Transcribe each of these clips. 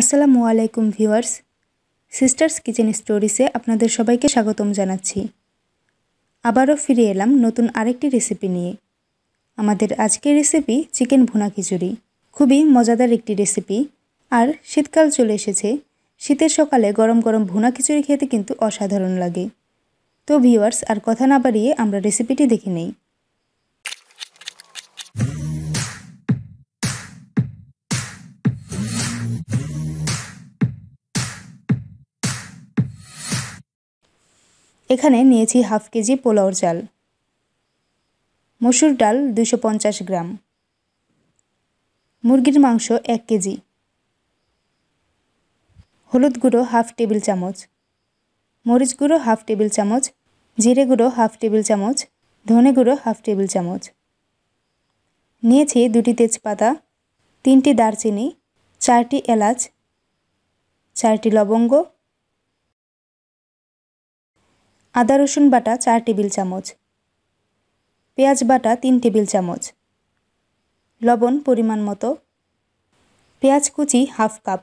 আসসালামু আলাইকুম viewers sisters kitchen স্টোরিসে আপনাদের সবাইকে স্বাগতম জানাচ্ছি আবারও ফিরে এলাম নতুন আরেকটি রেসিপি নিয়ে আমাদের আজকের রেসিপি চিকেন ভুনা খিচুড়ি খুবই মজাদার একটি রেসিপি আর শীতকাল চলে এসেছে শীতের সকালে গরম গরম ভুনা খিচুড়ি খেতে কিন্তু অসাধারণ লাগে তো ভিউয়ার্স আর কথা না বাড়িয়ে আমরা রেসিপিটি দেখে নেই এখানে নিয়েছি হাফ কেজি পোলাওর চাল মসুর ডাল দুশো গ্রাম মুরগির মাংস এক কেজি হলুদ গুঁড়ো হাফ টেবিল চামচ মরিচ গুঁড়ো হাফ টেবিল চামচ জিরে গুঁড়ো হাফ টেবিল চামচ ধনে গুঁড়ো হাফ টেবিল চামচ নিয়েছি দুটি তেজপাতা তিনটি দারচিনি চারটি এলাচ চারটি লবঙ্গ আদা রসুন বাটা চার টেবিল চামচ পেঁয়াজ বাটা তিন টেবিল চামচ লবণ পরিমাণ মতো পেঁয়াজ কুচি হাফ কাপ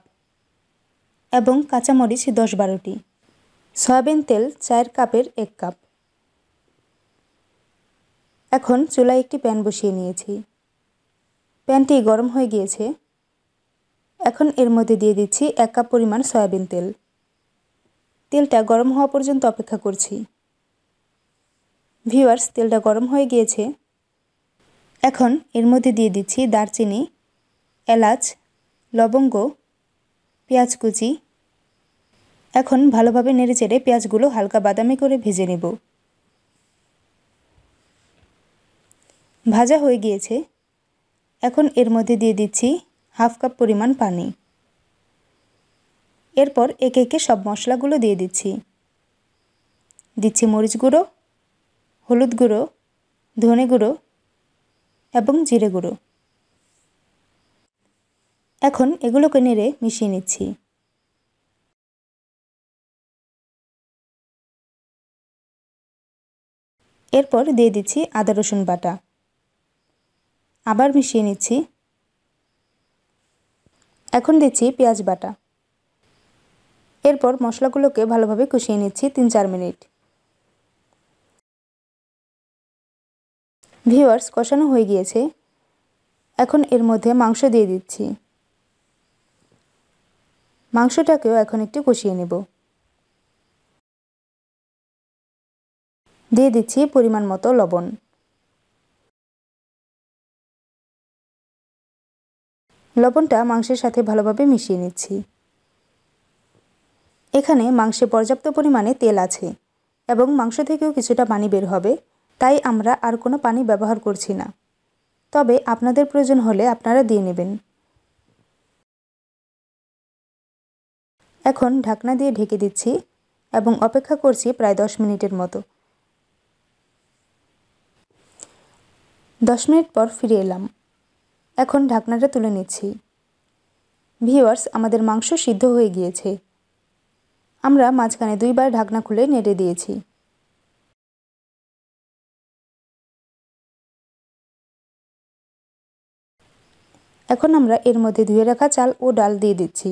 এবং কাঁচামরিচ দশ বারোটি সয়াবিন তেল চায়ের কাপের এক কাপ এখন চুলায় একটি প্যান বসিয়ে নিয়েছি প্যানটি গরম হয়ে গিয়েছে এখন এর মধ্যে দিয়ে দিচ্ছি এক কাপ পরিমাণ সয়াবিন তেল তেলটা গরম হওয়া পর্যন্ত অপেক্ষা করছি ভিউয়ার্স তেলটা গরম হয়ে গিয়েছে এখন এর মধ্যে দিয়ে দিচ্ছি দারচিনি এলাচ লবঙ্গ পেঁয়াজ কুচি এখন ভালোভাবে নেড়েচেড়ে পেঁয়াজগুলো হালকা বাদামি করে ভেজে নেব ভাজা হয়ে গিয়েছে এখন এর মধ্যে দিয়ে দিচ্ছি হাফ কাপ পরিমাণ পানি এরপর একে একে সব মশলাগুলো দিয়ে দিচ্ছি দিচ্ছি মরিচ গুঁড়ো হলুদ গুঁড়ো ধনে গুঁড়ো এবং জিরে গুঁড়ো এখন এগুলোকে নেড়ে মিশিয়ে নিচ্ছি এরপর দিয়ে দিচ্ছি আদা রসুন বাটা আবার মিশিয়ে নিচ্ছি এখন দিচ্ছি পেঁয়াজ বাটা এরপর মশলাগুলোকে ভালোভাবে কষিয়ে নিচ্ছি তিন চার মিনিট ভিওয়ার্স কষানো হয়ে গিয়েছে এখন এর মধ্যে মাংস দিয়ে দিচ্ছি মাংসটাকেও এখন একটু কষিয়ে নেব দিয়ে দিচ্ছি পরিমাণ মতো লবণ লবণটা মাংসের সাথে ভালোভাবে মিশিয়ে নিচ্ছি এখানে মাংসে পর্যাপ্ত পরিমাণে তেল আছে এবং মাংস থেকেও কিছুটা পানি বের হবে তাই আমরা আর কোনো পানি ব্যবহার করছি না তবে আপনাদের প্রয়োজন হলে আপনারা দিয়ে নেবেন এখন ঢাকনা দিয়ে ঢেকে দিচ্ছি এবং অপেক্ষা করছি প্রায় দশ মিনিটের মতো দশ মিনিট পর ফিরে এলাম এখন ঢাকনাটা তুলে নিচ্ছি ভিওয়ার্স আমাদের মাংস সিদ্ধ হয়ে গিয়েছে আমরা মাঝখানে দুইবার ঢাকনা খুলে নেড়ে দিয়েছি এখন আমরা এর মধ্যে ধুয়ে রাখা চাল ও ডাল দিয়ে দিচ্ছি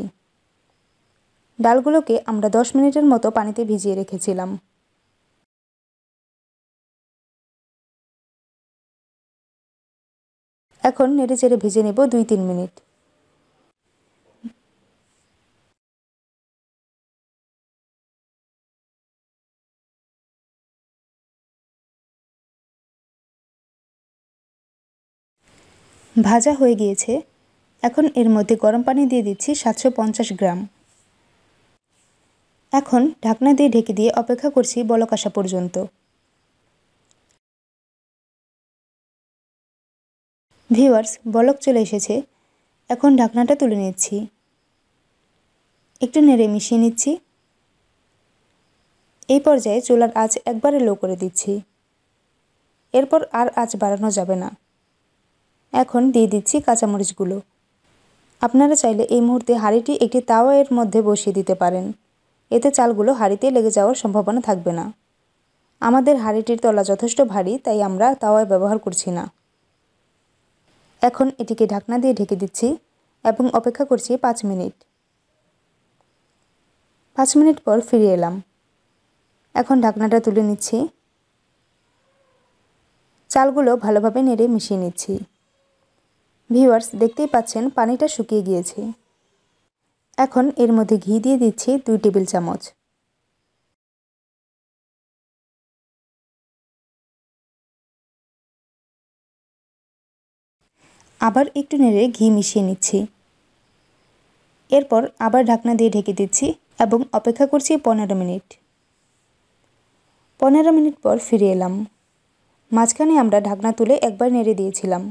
ডালগুলোকে আমরা দশ মিনিটের মতো পানিতে ভিজিয়ে রেখেছিলাম এখন নেড়ে চেড়ে ভিজে নেব দুই তিন মিনিট ভাজা হয়ে গিয়েছে এখন এর মধ্যে গরম পানি দিয়ে দিচ্ছি সাতশো গ্রাম এখন ঢাকনা দিয়ে ঢেকে দিয়ে অপেক্ষা করছি বলক আসা পর্যন্ত ভিওয়ার্স বলক চলে এসেছে এখন ঢাকনাটা তুলে নিচ্ছি একটু নেড়ে মিশিয়ে নিচ্ছি এই পর্যায়ে চুলার আঁচ একবারে লো করে দিচ্ছি এরপর আর আঁচ বাড়ানো যাবে না এখন দিয়ে দিচ্ছি কাঁচামরিচগুলো আপনারা চাইলে এই মুহূর্তে হাঁড়িটি একটি তাওয়ের মধ্যে বসিয়ে দিতে পারেন এতে চালগুলো হাঁড়িতে লেগে যাওয়ার সম্ভাবনা থাকবে না আমাদের হাঁড়িটির তলা যথেষ্ট ভারী তাই আমরা তাওয়ায় ব্যবহার করছি না এখন এটিকে ঢাকনা দিয়ে ঢেকে দিচ্ছি এবং অপেক্ষা করছি পাঁচ মিনিট পাঁচ মিনিট পর ফিরে এলাম এখন ঢাকনাটা তুলে নিচ্ছি চালগুলো ভালোভাবে নেড়ে মিশিয়ে নিচ্ছি ভিওয়ার্স দেখতেই পাচ্ছেন পানিটা শুকিয়ে গিয়েছে এখন এর মধ্যে ঘি দিয়ে দিচ্ছি দুই টেবিল চামচ আবার একটু নেড়ে ঘি মিশিয়ে নিচ্ছি এরপর আবার ঢাকনা দিয়ে ঢেকে দিচ্ছি এবং অপেক্ষা করছি পনেরো মিনিট পনেরো মিনিট পর ফিরে এলাম মাঝখানে আমরা ঢাকনা তুলে একবার নেড়ে দিয়েছিলাম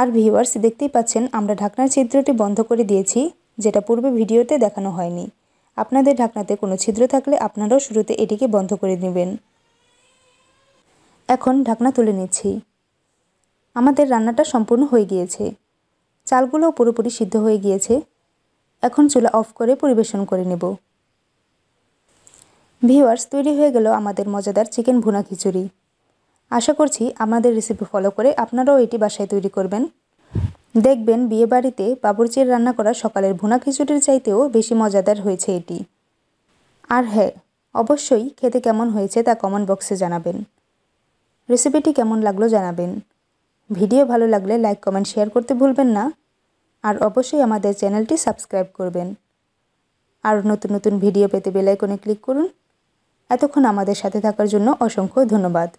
আর ভিউয়ার্স দেখতেই পাচ্ছেন আমরা ঢাকনার ছিদ্রটি বন্ধ করে দিয়েছি যেটা পূর্বে ভিডিওতে দেখানো হয়নি আপনাদের ঢাকনাতে কোনো ছিদ্র থাকলে আপনারাও শুরুতে এটিকে বন্ধ করে নেবেন এখন ঢাকনা তুলে নিচ্ছি আমাদের রান্নাটা সম্পূর্ণ হয়ে গিয়েছে চালগুলো পুরোপুরি সিদ্ধ হয়ে গিয়েছে এখন চুলা অফ করে পরিবেশন করে নেব ভিউয়ার্স তৈরি হয়ে গেল আমাদের মজাদার চিকেন ভুনা খিচুড়ি আশা করছি আমাদের রেসিপি ফলো করে আপনারাও এটি বাসায় তৈরি করবেন দেখবেন বিয়েবাড়িতে বাবুরচির রান্না করা সকালের ভুনা খিচুড়ির চাইতেও বেশি মজাদার হয়েছে এটি আর হ্যাঁ অবশ্যই খেতে কেমন হয়েছে তা কমেন্ট বক্সে জানাবেন রেসিপিটি কেমন লাগলো জানাবেন ভিডিও ভালো লাগলে লাইক কমেন্ট শেয়ার করতে ভুলবেন না আর অবশ্যই আমাদের চ্যানেলটি সাবস্ক্রাইব করবেন আর নতুন নতুন ভিডিও পেতে বেলাইকনে ক্লিক করুন এতক্ষণ আমাদের সাথে থাকার জন্য অসংখ্য ধন্যবাদ